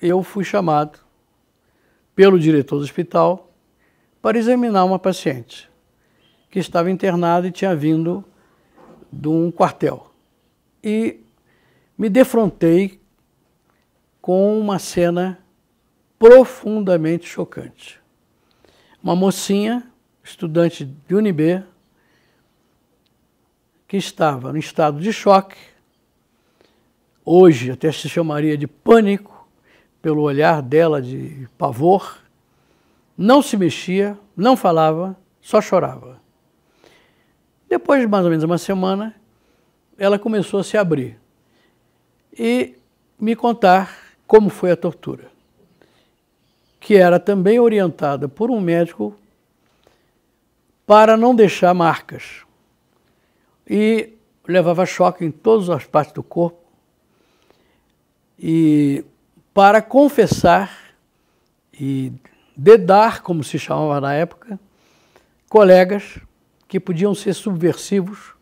eu fui chamado pelo diretor do hospital para examinar uma paciente que estava internada e tinha vindo de um quartel. E me defrontei com uma cena profundamente chocante. Uma mocinha, estudante de UNB, que estava no estado de choque, hoje até se chamaria de pânico, pelo olhar dela de pavor, não se mexia, não falava, só chorava. Depois de mais ou menos uma semana, ela começou a se abrir e me contar como foi a tortura, que era também orientada por um médico para não deixar marcas. E levava choque em todas as partes do corpo. E para confessar e dedar, como se chamava na época, colegas que podiam ser subversivos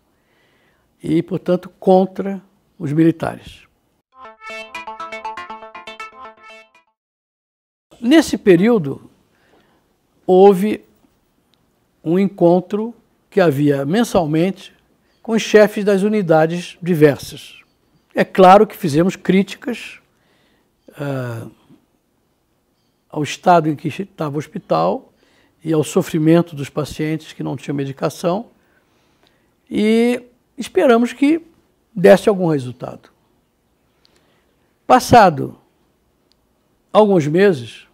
e, portanto, contra os militares. Nesse período, houve um encontro que havia mensalmente com os chefes das unidades diversas. É claro que fizemos críticas ah, ao estado em que estava o hospital e ao sofrimento dos pacientes que não tinham medicação e esperamos que desse algum resultado. Passado alguns meses,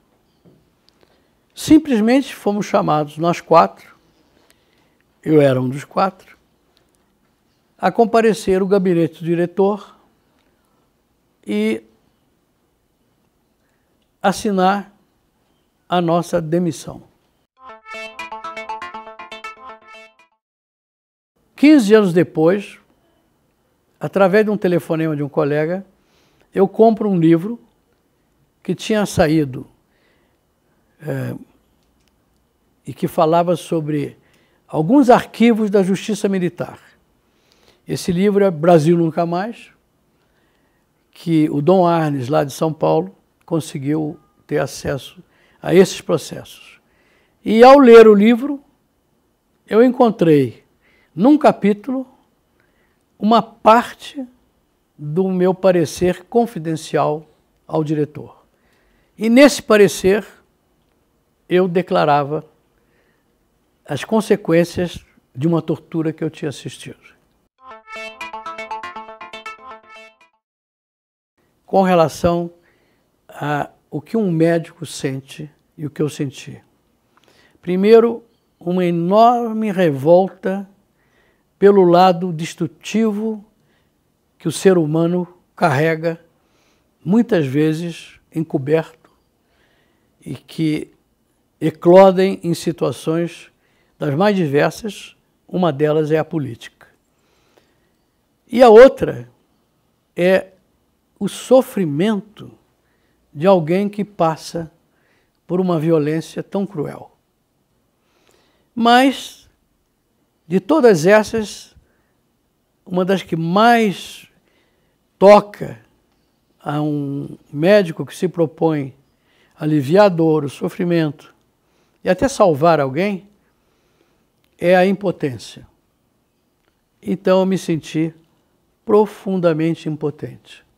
simplesmente fomos chamados, nós quatro, eu era um dos quatro, a comparecer o gabinete do diretor e assinar a nossa demissão. 15 anos depois, através de um telefonema de um colega, eu compro um livro que tinha saído é, e que falava sobre alguns arquivos da Justiça Militar. Esse livro é Brasil Nunca Mais, que o Dom Arnes, lá de São Paulo, conseguiu ter acesso a esses processos. E ao ler o livro, eu encontrei num capítulo uma parte do meu parecer confidencial ao diretor. E nesse parecer eu declarava as consequências de uma tortura que eu tinha assistido. Com relação a, o que um médico sente e o que eu senti. Primeiro, uma enorme revolta pelo lado destrutivo que o ser humano carrega, muitas vezes encoberto, e que eclodem em situações das mais diversas, uma delas é a política. E a outra é o sofrimento de alguém que passa por uma violência tão cruel. Mas, de todas essas, uma das que mais toca a um médico que se propõe aliviar a dor, o sofrimento e até salvar alguém é a impotência. Então eu me senti profundamente impotente.